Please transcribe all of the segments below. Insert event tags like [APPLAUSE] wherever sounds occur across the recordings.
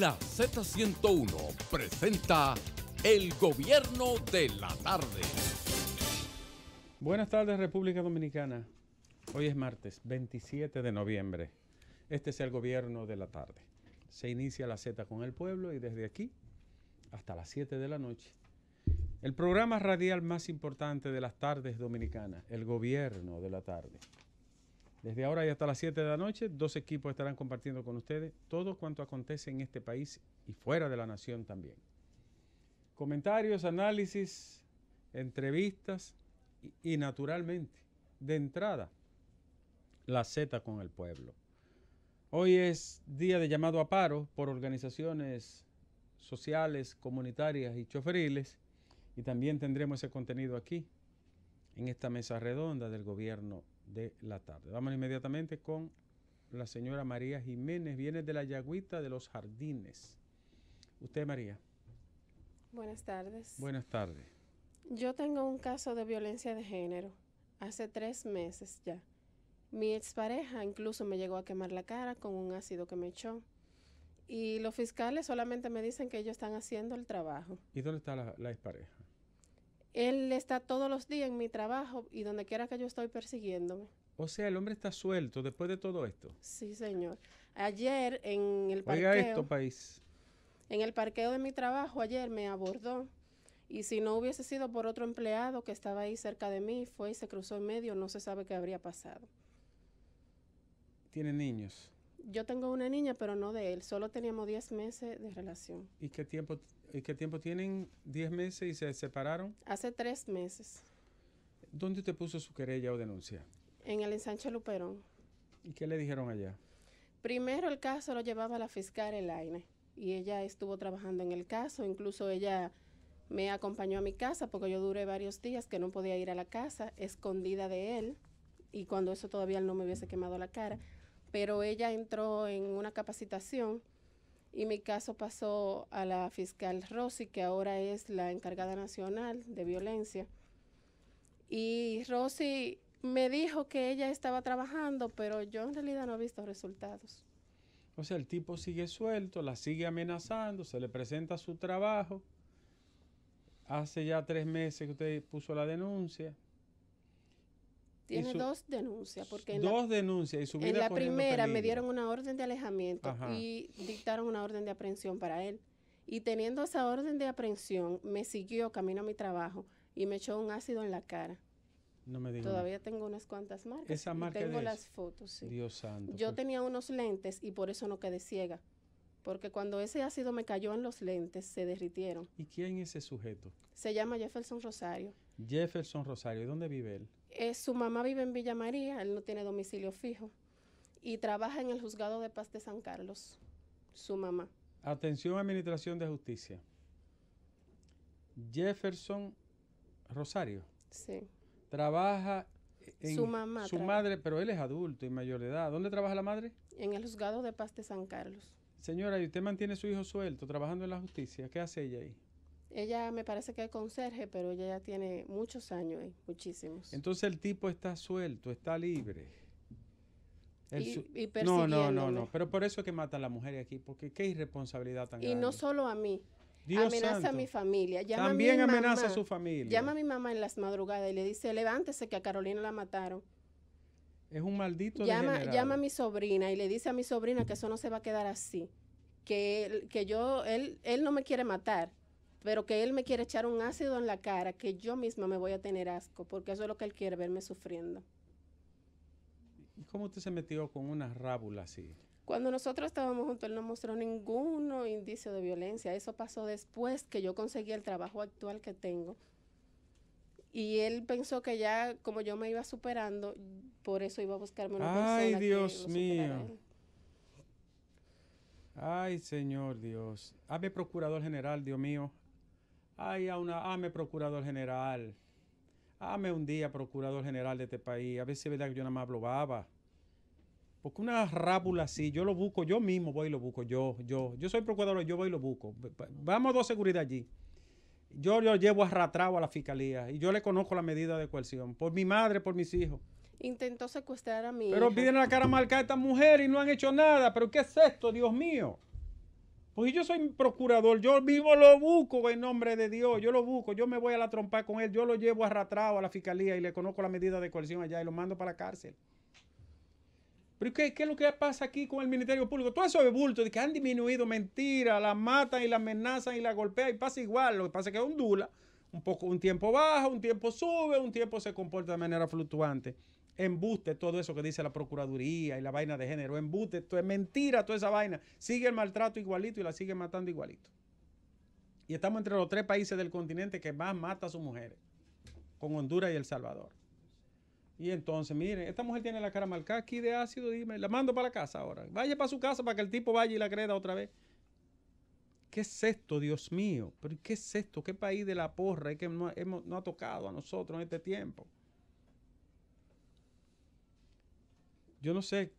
La Z101 presenta El Gobierno de la Tarde. Buenas tardes República Dominicana. Hoy es martes 27 de noviembre. Este es el Gobierno de la Tarde. Se inicia la Z con el pueblo y desde aquí hasta las 7 de la noche. El programa radial más importante de las tardes dominicanas, el Gobierno de la Tarde. Desde ahora y hasta las 7 de la noche, dos equipos estarán compartiendo con ustedes todo cuanto acontece en este país y fuera de la nación también. Comentarios, análisis, entrevistas y, naturalmente, de entrada, la Z con el pueblo. Hoy es día de llamado a paro por organizaciones sociales, comunitarias y choferiles y también tendremos ese contenido aquí en esta mesa redonda del gobierno de la tarde. Vamos inmediatamente con la señora María Jiménez. Viene de la Yagüita de los Jardines. Usted, María. Buenas tardes. Buenas tardes. Yo tengo un caso de violencia de género. Hace tres meses ya. Mi expareja incluso me llegó a quemar la cara con un ácido que me echó. Y los fiscales solamente me dicen que ellos están haciendo el trabajo. ¿Y dónde está la, la expareja? él está todos los días en mi trabajo y donde quiera que yo estoy persiguiéndome. O sea, el hombre está suelto después de todo esto. Sí, señor. Ayer en el parqueo. Oiga esto, país. En el parqueo de mi trabajo ayer me abordó y si no hubiese sido por otro empleado que estaba ahí cerca de mí, fue y se cruzó en medio, no se sabe qué habría pasado. Tiene niños yo tengo una niña, pero no de él. Solo teníamos 10 meses de relación. ¿Y qué tiempo, qué tiempo tienen? ¿10 meses y se separaron? Hace tres meses. ¿Dónde te puso su querella o denuncia? En el ensanche Luperón. ¿Y qué le dijeron allá? Primero el caso lo llevaba la fiscal Elaine y ella estuvo trabajando en el caso. Incluso ella me acompañó a mi casa porque yo duré varios días que no podía ir a la casa, escondida de él. Y cuando eso todavía no me hubiese quemado la cara pero ella entró en una capacitación y mi caso pasó a la fiscal Rossi, que ahora es la encargada nacional de violencia. Y Rossi me dijo que ella estaba trabajando, pero yo en realidad no he visto resultados. O sea, el tipo sigue suelto, la sigue amenazando, se le presenta su trabajo. Hace ya tres meses que usted puso la denuncia. Tiene dos denuncias. porque Dos denuncias. Y en la primera me dieron una orden de alejamiento y dictaron una orden de aprehensión para él. Y teniendo esa orden de aprehensión, me siguió camino a mi trabajo y me echó un ácido en la cara. No me digas. Todavía tengo unas cuantas marcas. Esa marca tengo las fotos, sí. Dios santo. Yo pues. tenía unos lentes y por eso no quedé ciega. Porque cuando ese ácido me cayó en los lentes, se derritieron. ¿Y quién es ese sujeto? Se llama Jefferson Rosario. Jefferson Rosario. ¿Y dónde vive él? Eh, su mamá vive en Villa María, él no tiene domicilio fijo y trabaja en el juzgado de paz de San Carlos, su mamá. Atención, Administración de Justicia. Jefferson Rosario. Sí. Trabaja en su mamá. Su madre, pero él es adulto y mayor de edad. ¿Dónde trabaja la madre? En el juzgado de paz de San Carlos. Señora, ¿y usted mantiene a su hijo suelto trabajando en la justicia? ¿Qué hace ella ahí? Ella me parece que es conserje, pero ella ya tiene muchos años ahí, muchísimos. Entonces el tipo está suelto, está libre. no, no, no, no. Pero por eso es que matan a la mujer aquí, porque qué irresponsabilidad tan y grande. Y no solo a mí. amenaza a mi familia. Llama También a mi amenaza a su familia. Llama a mi mamá en las madrugadas y le dice, levántese que a Carolina la mataron. Es un maldito llama, llama a mi sobrina y le dice a mi sobrina que eso no se va a quedar así. Que, que yo, él, él no me quiere matar pero que él me quiere echar un ácido en la cara, que yo misma me voy a tener asco, porque eso es lo que él quiere, verme sufriendo. ¿Y cómo usted se metió con una rábula así? Cuando nosotros estábamos juntos, él no mostró ningún indicio de violencia. Eso pasó después que yo conseguí el trabajo actual que tengo. Y él pensó que ya, como yo me iba superando, por eso iba a buscarme una Ay, Ay, Dios mío. Ay, Señor Dios. mi procurador general, Dios mío ay, a una, ame procurador general, ame un día procurador general de este país, a ver si es verdad que yo nada más hablo baba. Porque una rábula así, yo lo busco, yo mismo voy y lo busco, yo, yo, yo soy procurador, yo voy y lo busco. Vamos a dos seguridad allí. Yo lo llevo arrastrado a la fiscalía y yo le conozco la medida de coerción, por mi madre, por mis hijos. Intentó secuestrar a mi Pero piden la cara marcada a esta mujer y no han hecho nada. ¿Pero qué es esto, Dios mío? Porque yo soy procurador, yo vivo, lo busco en nombre de Dios, yo lo busco, yo me voy a la trompa con él, yo lo llevo arrastrado a la fiscalía y le conozco la medida de coerción allá y lo mando para la cárcel. Pero ¿qué, es lo que pasa aquí con el Ministerio Público? Todo eso de bulto, de que han disminuido mentira, la matan y la amenazan y la golpean y pasa igual. Lo que pasa es que ondula, un, poco, un tiempo baja, un tiempo sube, un tiempo se comporta de manera fluctuante. Embuste todo eso que dice la Procuraduría y la vaina de género. Embuste, esto es mentira, toda esa vaina. Sigue el maltrato igualito y la sigue matando igualito. Y estamos entre los tres países del continente que más mata a sus mujeres, con Honduras y El Salvador. Y entonces, miren, esta mujer tiene la cara marcada aquí de ácido, dime, la mando para la casa ahora. Vaya para su casa para que el tipo vaya y la creda otra vez. ¿Qué es esto, Dios mío? ¿Pero qué es esto? ¿Qué país de la porra es que no, hemos, no ha tocado a nosotros en este tiempo? yo no sé,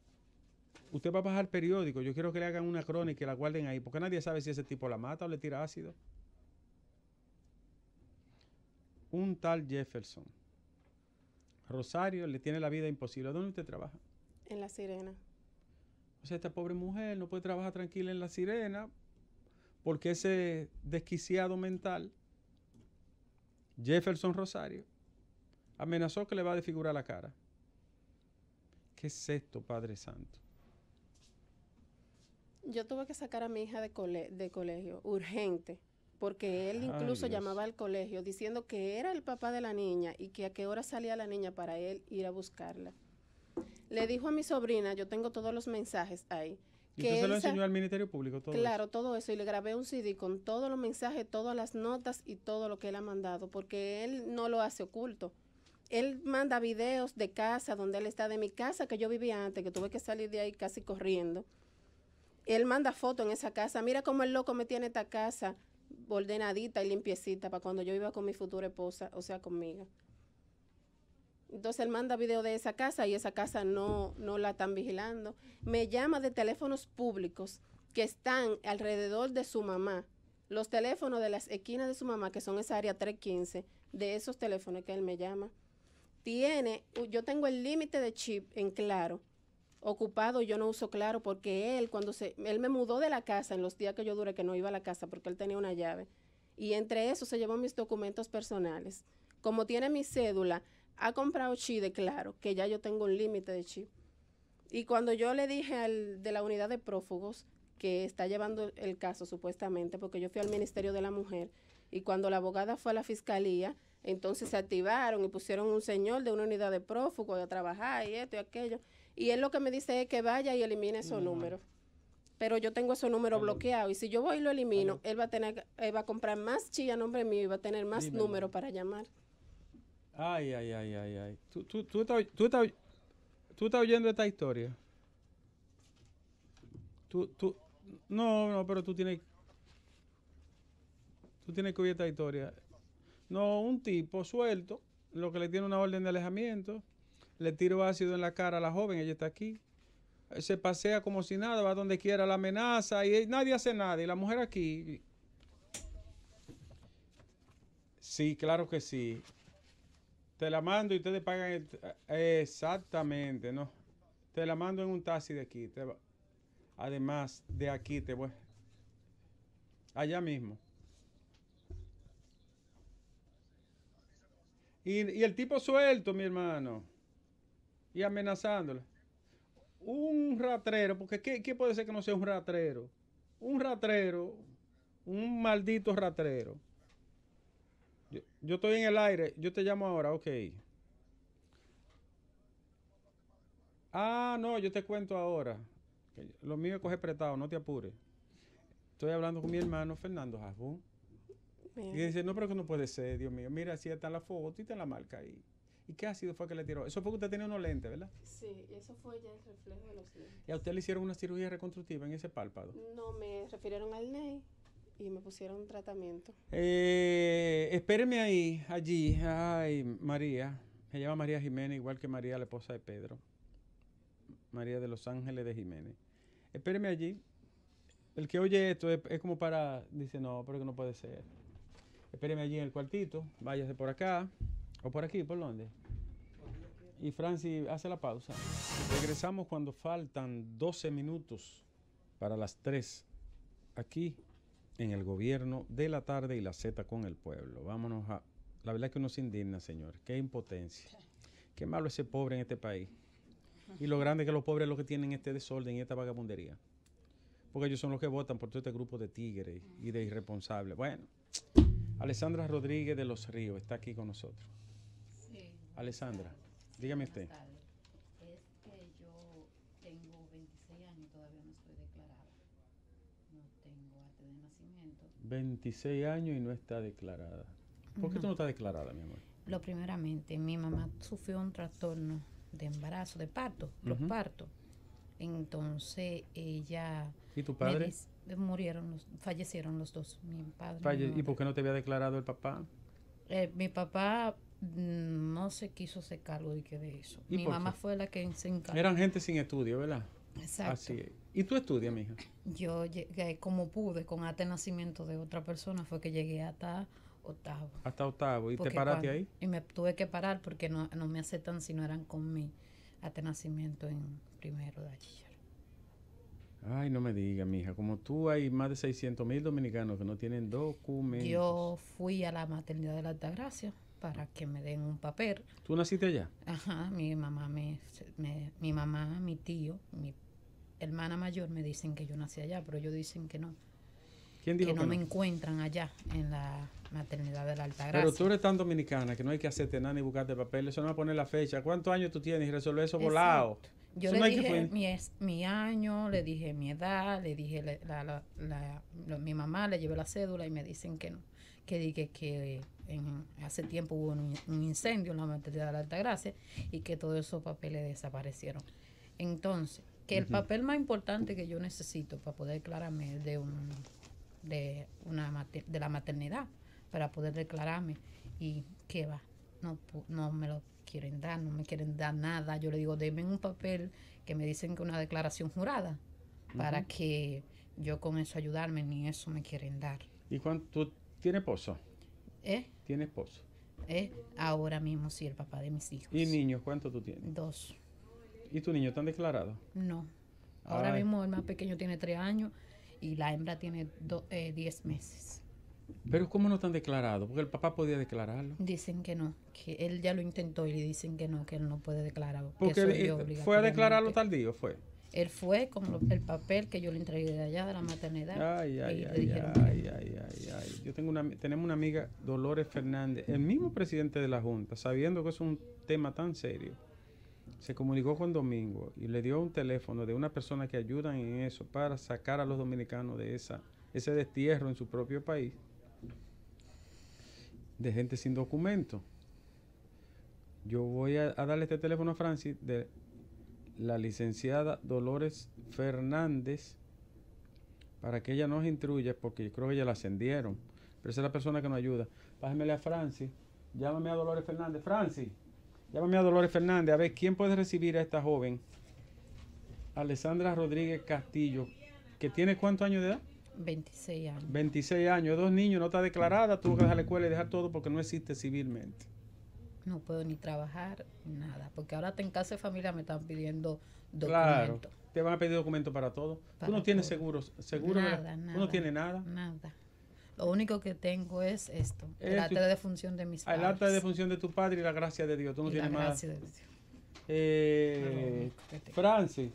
usted va a bajar periódico, yo quiero que le hagan una crónica y la guarden ahí, porque nadie sabe si ese tipo la mata o le tira ácido. Un tal Jefferson. Rosario le tiene la vida imposible. ¿Dónde usted trabaja? En La Sirena. O sea, esta pobre mujer no puede trabajar tranquila en La Sirena porque ese desquiciado mental, Jefferson Rosario, amenazó que le va a desfigurar la cara. ¿Qué es esto, Padre Santo? Yo tuve que sacar a mi hija de, colegio, urgente, porque él incluso llamaba al colegio diciendo que era el papá de la niña y que a qué hora salía la niña para él ir a buscarla. Le dijo a mi sobrina, yo tengo todos los mensajes ahí. ¿Y que se lo enseñó al Ministerio Público todo Claro, todo eso. Y le grabé un CD con todos los mensajes, todas las notas y todo lo que él ha mandado, porque él no lo hace oculto él manda videos de casa, donde él está, de mi casa que yo vivía antes, que tuve que salir de ahí casi corriendo. Él manda fotos en esa casa. Mira cómo el loco me tiene esta casa ordenadita y limpiecita para cuando yo iba con mi futura esposa, o sea, conmigo. Entonces él manda videos de esa casa y esa casa no, no la están vigilando. Me llama de teléfonos públicos que están alrededor de su mamá. Los teléfonos de las esquinas de su mamá, que son esa área 315, de esos teléfonos que él me llama tiene, yo tengo el límite de chip en claro. Ocupado, yo no uso claro porque él, cuando se, él me mudó de la casa en los días que yo duré que no iba a la casa porque él tenía una llave. Y entre eso se llevó mis documentos personales. Como tiene mi cédula, ha comprado chip de claro, que ya yo tengo un límite de chip. Y cuando yo le dije al de la unidad de prófugos que está llevando el caso supuestamente, porque yo fui al Ministerio de la Mujer, y cuando la abogada fue a la fiscalía, entonces se activaron y pusieron un señor de una unidad de prófugo a trabajar y esto y aquello. Y él lo que me dice es que vaya y elimine esos números. Pero yo tengo esos números bloqueados y si yo voy y lo elimino, él va a tener va a comprar más chilla nombre mío y va a tener más números para llamar. Ay, ay, ay, ay, ay. ¿Tú, tú, estás, tú, estás, tú estás oyendo esta historia? Tú, tú, no, no, pero tú tienes, tú tienes que oír esta historia. No, un tipo suelto, lo que le tiene una orden de alejamiento, le tiro ácido en la cara a la joven, ella está aquí. Se pasea como si nada, va donde quiera, la amenaza y nadie hace nada. Y la mujer aquí. Sí, claro que sí. Te la mando y ustedes pagan Exactamente, ¿no? Te la mando en un taxi de aquí. Te... Además, de aquí te voy. Allá mismo. Y, el tipo suelto, mi hermano. Y amenazándole. Un ratrero, porque ¿qué, puede ser que no sea un ratrero? Un ratrero, un maldito ratrero. Yo, estoy en el aire, yo te llamo ahora, ok. Ah, no, yo te cuento ahora. Lo mío es coger prestado, no te apures. Estoy hablando con mi hermano Fernando Javón. Y dice, no, pero que no puede ser, Dios mío. Mira, así está la foto y está la marca ahí. ¿Y qué ácido fue que le tiró? Eso fue que usted tenía unos lentes, ¿verdad? Sí, eso fue ya el reflejo de los lentes. ¿Y a usted le hicieron una cirugía reconstructiva en ese párpado? No, me refirieron al NEI y me pusieron un tratamiento. Eh, espéreme ahí, allí. Ay, María. Se llama María Jiménez, igual que María, la esposa de Pedro. María de los Ángeles de Jiménez. Espéreme allí. El que oye esto es como para, dice, no, pero que no puede ser espéreme allí en el cuartito, váyase por acá, o por aquí, por donde. Y Francis hace la pausa. Regresamos cuando faltan 12 minutos para las 3, aquí en el gobierno de la tarde y la Z con el pueblo. Vámonos a... La verdad es que uno se indigna, señor. Qué impotencia. Qué malo ese pobre en este país. Y lo grande que los pobres es lo que tienen este desorden y esta vagabundería. Porque ellos son los que votan por todo este grupo de tigres y de irresponsables. Bueno, Alessandra Rodríguez de Los Ríos está aquí con nosotros. Sí. Alessandra, dígame usted. Es que yo tengo 26 años, y todavía no estoy declarada. No tengo arte de nacimiento. 26 años y no está declarada. ¿Por qué tú no estás declarada, mi amor? Lo primeramente, mi mamá sufrió un trastorno de embarazo, de parto, los partos. Entonces ella... ¿Y tu padre? murieron, los, fallecieron los dos, mi padre. ¿Y por qué no te había declarado el papá? Eh, mi papá mm, no se quiso hacer cargo de, que de eso. Mi mamá fue la que se encargó. Eran gente sin estudio, ¿verdad? Exacto. Así ¿Y tú estudias, mija? Yo llegué como pude, con atenacimiento nacimiento de otra persona, fue que llegué hasta octavo. Hasta octavo. ¿Y te paraste ahí? Y me tuve que parar porque no, me aceptan si no eran con mi atenacimiento nacimiento en primero de allí. Ay, no me diga, mija, como tú hay más de 600 mil dominicanos que no tienen documentos. Yo fui a la maternidad de la Altagracia para que me den un papel. ¿Tú naciste allá? Ajá, mi mamá, me, mi mamá, mi tío, mi hermana mayor me dicen que yo nací allá, pero ellos dicen que no. ¿Quién dijo que, no, me encuentran allá en la maternidad de la Gracia? Pero tú eres tan dominicana que no hay que hacerte nada ni buscarte papel, eso no va a poner la fecha. ¿Cuántos años tú tienes y resolver eso volado? yo le dije mi, es, mi año, le dije mi edad, le dije la, mi mamá, le llevé la cédula y me dicen que no, que dije que en, hace tiempo hubo un, incendio en la maternidad de la Alta Gracia y que todos esos papeles desaparecieron. Entonces, que el papel más importante que yo necesito para poder declararme de, un, de, una de la maternidad, para poder declararme y que va, no, no me lo quieren dar, no me quieren dar nada. Yo le digo, denme un papel que me dicen que una declaración jurada para que yo con eso ayudarme, ni eso me quieren dar. ¿Y cuánto ¿Tiene esposo? ¿Eh? esposo? ¿Eh? Ahora mismo sí, el papá de mis hijos. ¿Y niños cuántos tú tienes? Dos. ¿Y tu niño están declarado, No. Ahora mismo el más pequeño tiene tres años y la hembra tiene do, eh, diez meses. Pero ¿cómo no están declarados? Porque el papá podía declararlo. Dicen que no, que él ya lo intentó y le dicen que no, que él no puede declararlo. Porque eh, fue a declararlo tardío, fue. Él fue con el papel que yo le entregué de allá, de la maternidad. Ay, ay, ay, ay, Yo tengo una, tenemos una amiga, Dolores Fernández, el mismo presidente de la Junta, sabiendo que es un tema tan serio, se comunicó con Domingo y le dio un teléfono de una persona que ayuda en eso para sacar a los dominicanos de esa, ese destierro en su propio país de gente sin documento. Yo voy a, darle este teléfono a Francis de la licenciada Dolores Fernández para que ella nos instruya, porque creo que ella la ascendieron. Pero esa es la persona que nos ayuda. Pájemele a Francis. Llámame a Dolores Fernández. Francis, llámame a Dolores Fernández. A ver, ¿quién puede recibir a esta joven? Alessandra Rodríguez Castillo, que tiene cuántos años de edad? 26 años. 26 años, dos niños, no está declarada, tuvo que dejar la escuela y dejar todo porque no existe civilmente. No puedo ni trabajar, nada, porque ahora en casa de familia me están pidiendo documentos. Claro, te van a pedir documentos para todo. tú no tienes seguros, seguro, nada, tú no tienes nada. Nada. Lo único que tengo es esto, el acta de función de mis padres. El acta de función de tu padre y la gracia de Dios, tú no tienes nada. Eh, Francis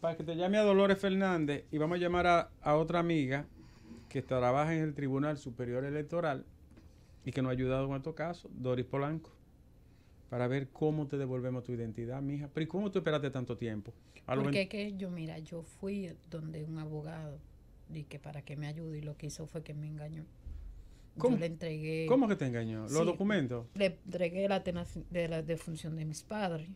para que te llame a Dolores Fernández y vamos a llamar a, otra amiga que trabaja en el Tribunal Superior Electoral y que nos ha ayudado en estos caso Doris Polanco, para ver cómo te devolvemos tu identidad, mija. Pero ¿y cómo tú esperaste tanto tiempo? Porque que yo, mira, yo fui donde un abogado y que para que me ayude y lo que hizo fue que me engañó. ¿Cómo? le entregué. ¿Cómo que te engañó? ¿Los documentos? Le entregué la, de la defunción de mis padres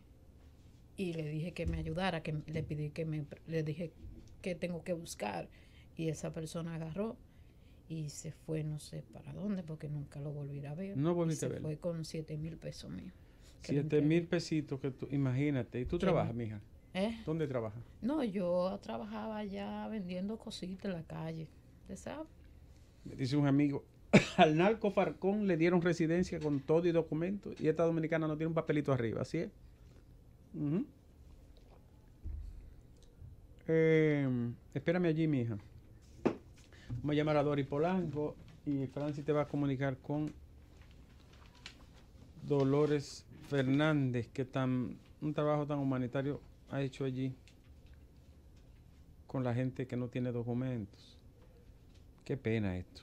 y le dije que me ayudara, que le pedí que me, le dije que tengo que buscar y esa persona agarró y se fue no sé para dónde porque nunca lo volví a ver. No volví a ver. Fue con siete mil pesos míos. Siete mil pesitos que tú, imagínate. ¿Y tú trabajas, mija? ¿Eh? ¿Dónde trabajas? No, yo trabajaba allá vendiendo cositas en la calle. ¿Te sabes? Me dice un amigo, [COUGHS] al narco Farcón le dieron residencia con todo y documentos y esta dominicana no tiene un papelito arriba, ¿así es? Eh, espérame allí, mi hija. Vamos a llamar a Dori Polanco y Francis te va a comunicar con Dolores Fernández, que tan, un trabajo tan humanitario ha hecho allí con la gente que no tiene documentos. Qué pena esto.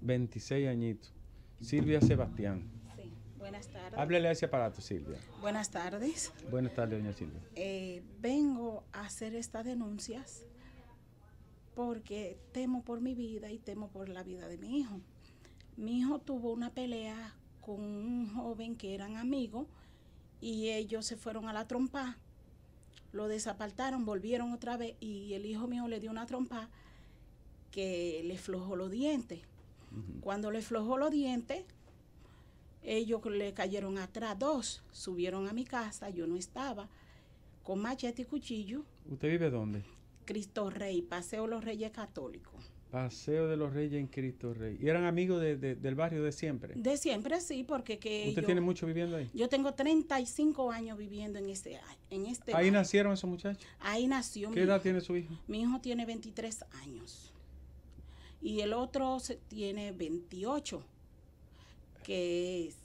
26 añitos. Silvia Sebastián. Buenas tardes. Háblele a ese aparato, Silvia. Buenas tardes. Buenas tardes, doña Silvia. Eh, vengo a hacer estas denuncias porque temo por mi vida y temo por la vida de mi hijo. Mi hijo tuvo una pelea con un joven que eran amigos y ellos se fueron a la trompa, lo desapartaron, volvieron otra vez y el hijo mío le dio una trompa que le flojó los dientes. Cuando le flojó los dientes, ellos le cayeron atrás, dos, subieron a mi casa, yo no estaba, con machete y cuchillo. ¿Usted vive dónde? Cristo Rey, Paseo de Los Reyes Católicos. Paseo de los Reyes en Cristo Rey. ¿Y eran amigos del barrio de siempre? De siempre, sí, porque que... ¿Usted tiene mucho viviendo ahí? Yo tengo 35 años viviendo en este, en este ¿Ahí nacieron esos muchachos? Ahí nació ¿Qué edad tiene su hijo? Mi hijo tiene 23 años. Y el otro tiene 28 que es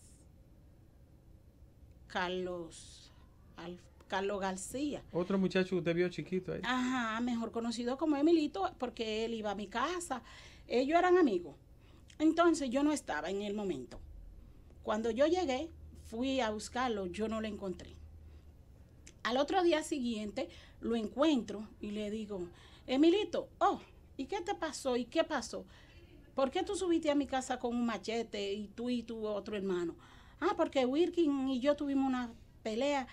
Carlos, Al, Carlos García. Otro muchacho que usted vio chiquito ahí. Ajá, mejor conocido como Emilito, porque él iba a mi casa. Ellos eran amigos. Entonces yo no estaba en el momento. Cuando yo llegué, fui a buscarlo, yo no lo encontré. Al otro día siguiente lo encuentro y le digo, Emilito, oh, ¿y qué te pasó? ¿Y qué pasó? ¿por qué tú subiste a mi casa con un machete y tú y tu otro hermano? Ah, porque Wilkin y yo tuvimos una pelea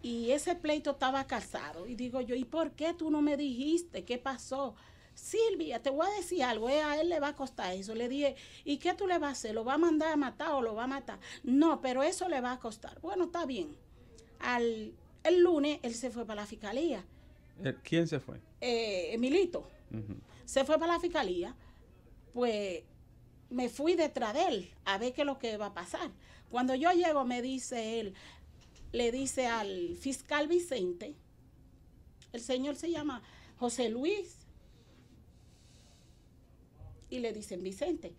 y ese pleito estaba casado. Y digo yo, ¿y por qué tú no me dijiste qué pasó? Silvia, te voy a decir algo, eh, a él le va a costar eso. Le dije, ¿y qué tú le vas a hacer? ¿Lo va a mandar a matar o lo va a matar? No, pero eso le va a costar. Bueno, está bien. Al, el lunes él se fue para la fiscalía. Eh, ¿Quién se fue? Eh, Emilito. Se fue para la fiscalía pues me fui detrás de él a ver qué es lo que va a pasar. Cuando yo llego, me dice él, le dice al fiscal Vicente, el señor se llama José Luis, y le dicen Vicente.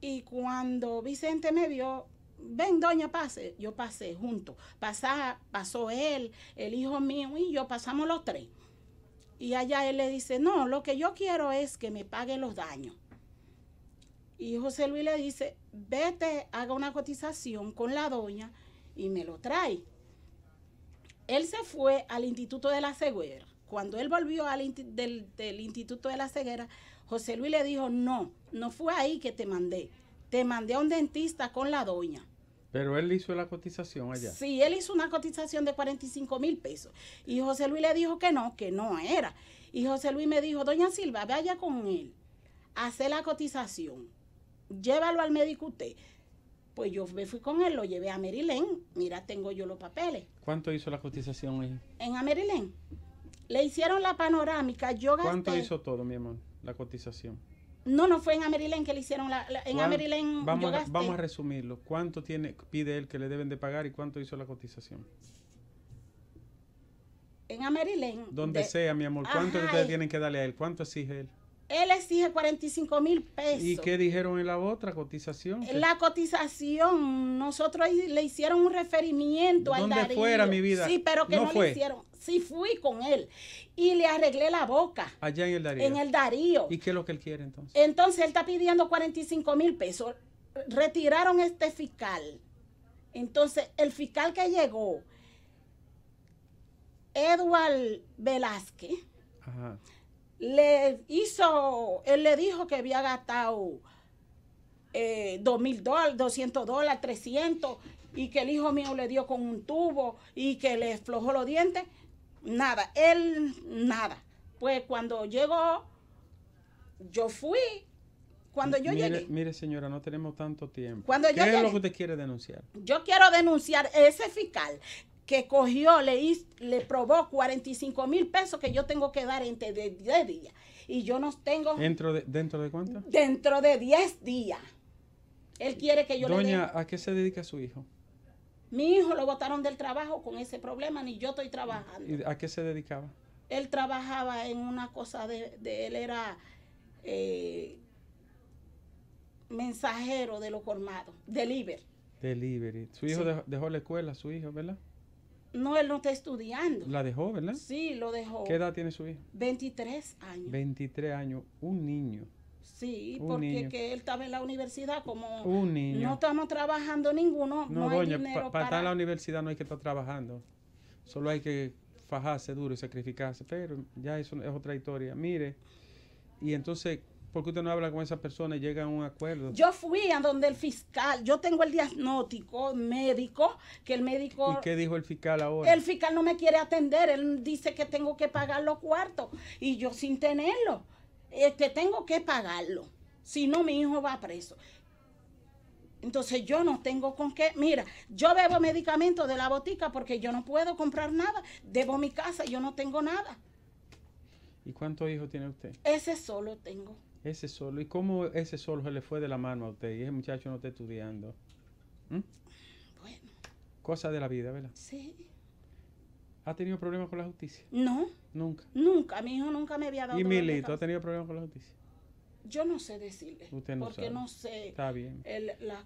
Y cuando Vicente me vio, ven doña pase, yo pasé junto, pasó él, el hijo mío y yo, pasamos los tres. Y allá él le dice, no, lo que yo quiero es que me pague los daños. Y José Luis le dice, vete, haga una cotización con la doña y me lo trae. Él se fue al Instituto de la Ceguera. Cuando él volvió al, del, del Instituto de la Ceguera, José Luis le dijo, no, no fue ahí que te mandé. Te mandé a un dentista con la doña. Pero él hizo la cotización allá. Sí, él hizo una cotización de 45 mil pesos. Y José Luis le dijo que no, que no era. Y José Luis me dijo, doña Silva, vaya con él, hace la cotización, llévalo al médico usted. Pues yo me fui con él, lo llevé a Merilén, Mira, tengo yo los papeles. ¿Cuánto hizo la cotización ahí? En Merilén. Le hicieron la panorámica, yo gasté. ¿Cuánto hizo todo, mi amor, la cotización? No, no fue en Amerilén que le hicieron la, vamos, A, vamos a resumirlo. ¿Cuánto tiene pide él que le deben de pagar y cuánto hizo la cotización? En Amerilén. Donde sea, mi amor, ¿cuánto ustedes tienen que darle a él? ¿Cuánto exige él? él exige 45 mil pesos. ¿Y qué dijeron en la otra cotización? En La cotización, nosotros le hicieron un referimiento al Darío. fuera mi vida? Sí, pero que no, le hicieron. Sí fui con él y le arreglé la boca. Allá en el Darío. En el Darío. ¿Y qué es lo que él quiere entonces? Entonces él está pidiendo 45 mil pesos. Retiraron este fiscal. Entonces el fiscal que llegó, Edward Velázquez. Ajá le hizo, él le dijo que había gastado eh, dos mil 200 dólares, 300, y que el hijo mío le dio con un tubo y que le flojó los dientes. Nada, él nada. Pues cuando llegó, yo fui. Cuando yo mire, llegué. Mire, señora, no tenemos tanto tiempo. Cuando ¿Qué es lo que usted quiere denunciar? Yo quiero denunciar ese fiscal que cogió, le, le probó 45 mil pesos que yo tengo que dar entre 10 días. Y yo no tengo... ¿Dentro de, dentro de cuánto? Dentro de 10 días. Él quiere que yo Doña, le Doña, ¿a qué se dedica su hijo? Mi hijo lo botaron del trabajo con ese problema, ni yo estoy trabajando. ¿Y ¿A qué se dedicaba? Él trabajaba en una cosa de... él era... Eh, mensajero de lo colmado, delivery. Delivery. Su hijo dejó la escuela, su hijo, ¿verdad? No, él no está estudiando. La dejó, ¿verdad? Sí, lo dejó. ¿Qué edad tiene su hija? 23 años. 23 años, un niño. Sí, porque que él estaba en la universidad como un niño. no estamos trabajando ninguno. No, doña, para estar en la universidad no hay que estar trabajando. Solo hay que fajarse duro y sacrificarse, pero ya eso es otra historia. Mire, y entonces ¿Por qué usted no habla con esa persona y llega a un acuerdo? Yo fui a donde el fiscal, yo tengo el diagnóstico médico, que el médico... ¿Y qué dijo el fiscal ahora? El fiscal no me quiere atender, él dice que tengo que pagar los cuartos y yo sin tenerlo, es que tengo que pagarlo, si no mi hijo va preso. Entonces yo no tengo con qué. Mira, yo bebo medicamentos de la botica porque yo no puedo comprar nada. Debo mi casa, yo no tengo nada. ¿Y cuántos hijos tiene usted? Ese solo tengo. Ese solo. ¿Y cómo ese solo se le fue de la mano a usted? Y ese muchacho no está estudiando. ¿Mm? Bueno. Cosa de la vida, ¿verdad? Sí. ¿Ha tenido problemas con la justicia? No. Nunca. Nunca. Mi hijo nunca me había dado. ¿Y Milito ha tenido problemas con la justicia? Yo no sé decirle. Usted no porque no sé. Está bien.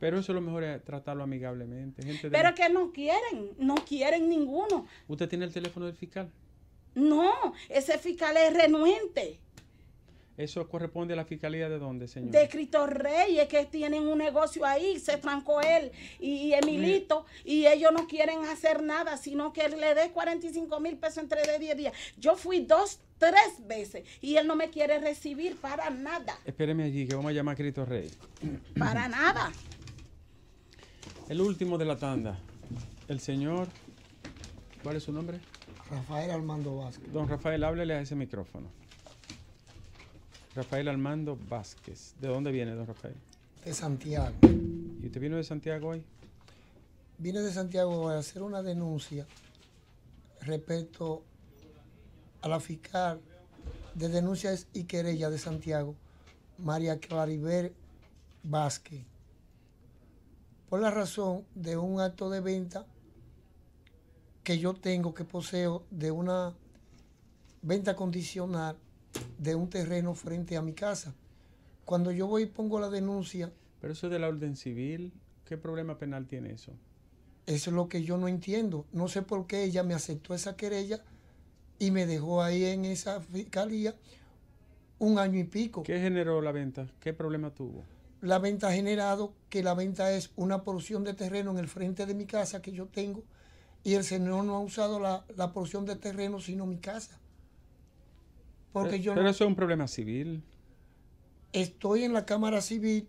Pero eso lo mejor es tratarlo amigablemente. Pero que no quieren. No quieren ninguno. ¿Usted tiene el teléfono del fiscal? No. Ese fiscal es renuente. Eso corresponde a la fiscalía de dónde, señor? De Cristo Rey, es que tienen un negocio ahí, se trancó él y, Emilito, y ellos no quieren hacer nada, sino que le dé 45 mil pesos entre de 10 días. Yo fui dos, tres veces y él no me quiere recibir para nada. Espéreme allí, que vamos a llamar a Cristo Rey. para [CLEARS THROAT] nada. El último de la tanda, el señor, ¿cuál es su nombre? Rafael Armando Vázquez. Don Rafael, háblele a ese micrófono. Rafael Armando Vázquez. ¿De dónde viene, don Rafael? De Santiago. ¿Y usted vino de Santiago hoy? Vine de Santiago a hacer una denuncia respecto a la fiscal de denuncias y querella de Santiago, María Claribel Vázquez, por la razón de un acto de venta que yo tengo, que poseo, de una venta condicional de un terreno frente a mi casa. Cuando yo voy y pongo la denuncia... Pero eso es de la orden civil, ¿qué problema penal tiene eso? Eso es lo que yo no entiendo. No sé por qué ella me aceptó esa querella y me dejó ahí en esa fiscalía un año y pico. ¿Qué generó la venta? ¿Qué problema tuvo? La venta ha generado que la venta es una porción de terreno en el frente de mi casa que yo tengo y el señor no ha usado la, la porción de terreno sino mi casa. Eh, pero, yo eso es un problema civil. Estoy en la Cámara Civil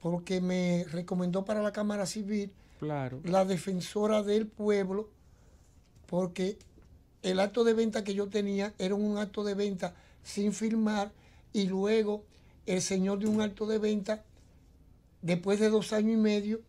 porque me recomendó para la Cámara Civil claro. la defensora del pueblo, porque el acto de venta que yo tenía era un acto de venta sin firmar y luego el señor de un acto de venta, después de dos años y medio,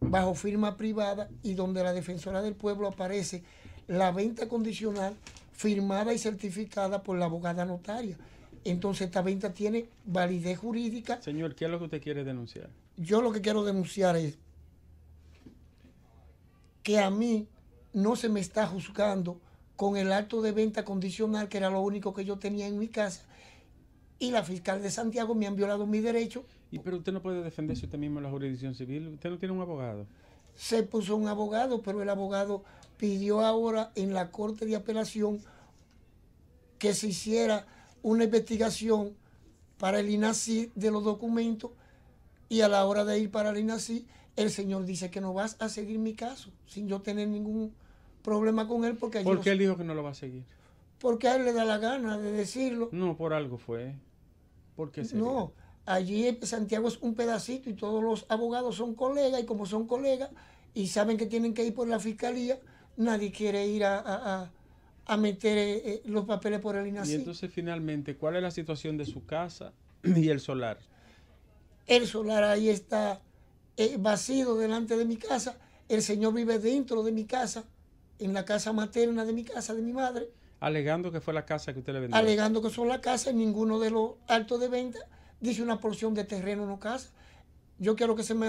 bajo firma privada y donde la defensora del pueblo aparece la venta condicional firmada y certificada por la abogada notaria. Entonces esta venta tiene validez jurídica. Señor, ¿qué es lo que usted quiere denunciar? Yo lo que quiero denunciar es que a mí no se me está juzgando con el acto de venta condicional, que era lo único que yo tenía en mi casa, y la fiscal de Santiago me han violado mi derecho. ¿Y pero usted no puede defenderse usted mismo en la jurisdicción civil? ¿Usted no tiene un abogado? Se puso un abogado, pero el abogado pidió ahora en la Corte de Apelación que se hiciera una investigación para el INACI de los documentos y a la hora de ir para el INACI, el señor dice que no vas a seguir mi caso sin yo tener ningún problema con él. Porque ¿Por qué él dijo que no lo va a seguir? Porque a él le da la gana de decirlo. No, por algo fue. ¿Por qué No, allí Santiago es un pedacito y todos los abogados son colegas y como son colegas y saben que tienen que ir por la fiscalía, nadie quiere ir a, a, meter eh, eh, los papeles por el Y entonces finalmente, ¿cuál es la situación de su casa [CLEARS THROAT] y el solar? El solar ahí está eh, vacío delante de mi casa. El Señor vive dentro de mi casa, en la casa materna de mi casa, de mi madre. Alegando que fue la casa que usted le vendió. Alegando que son la casa y ninguno de los altos de venta dice una porción de terreno no casa. Yo quiero que se me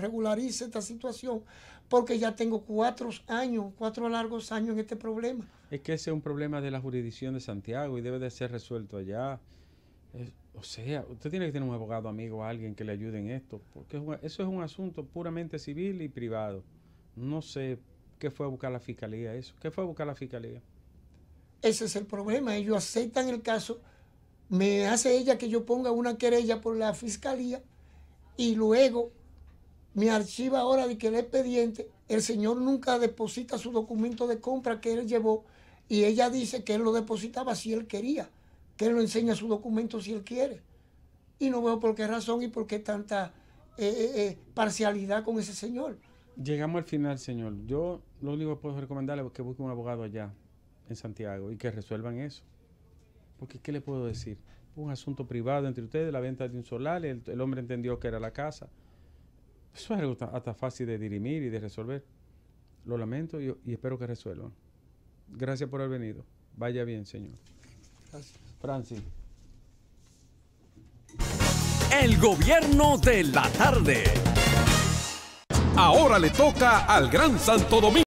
regularice esta situación porque ya tengo cuatro años, cuatro largos años en este problema. Es que ese es un problema de la jurisdicción de Santiago y debe de ser resuelto allá. o sea, usted tiene que tener un abogado amigo, alguien que le ayude en esto, porque eso es un asunto puramente civil y privado. No sé qué fue a buscar la fiscalía eso, qué fue a buscar la fiscalía. Ese es el problema, ellos aceptan el caso, me hace ella que yo ponga una querella por la fiscalía y luego mi archiva ahora de que el expediente, el señor nunca deposita su documento de compra que él llevó y ella dice que él lo depositaba si él quería, que él lo enseña su documento si él quiere. Y no veo por qué razón y por qué tanta eh, eh, eh, parcialidad con ese señor. Llegamos al final, señor. Yo lo único que puedo recomendarle es que busque un abogado allá, en Santiago, y que resuelvan eso. Porque, ¿qué le puedo decir? Un asunto privado entre ustedes, la venta de un solar, el hombre entendió que era la casa. Eso es algo hasta fácil de dirimir y de resolver. Lo lamento y, espero que resuelvan. Gracias por haber venido. Vaya bien, señor. Gracias. Francis. El gobierno de la tarde. Ahora le toca al Gran Santo Domingo.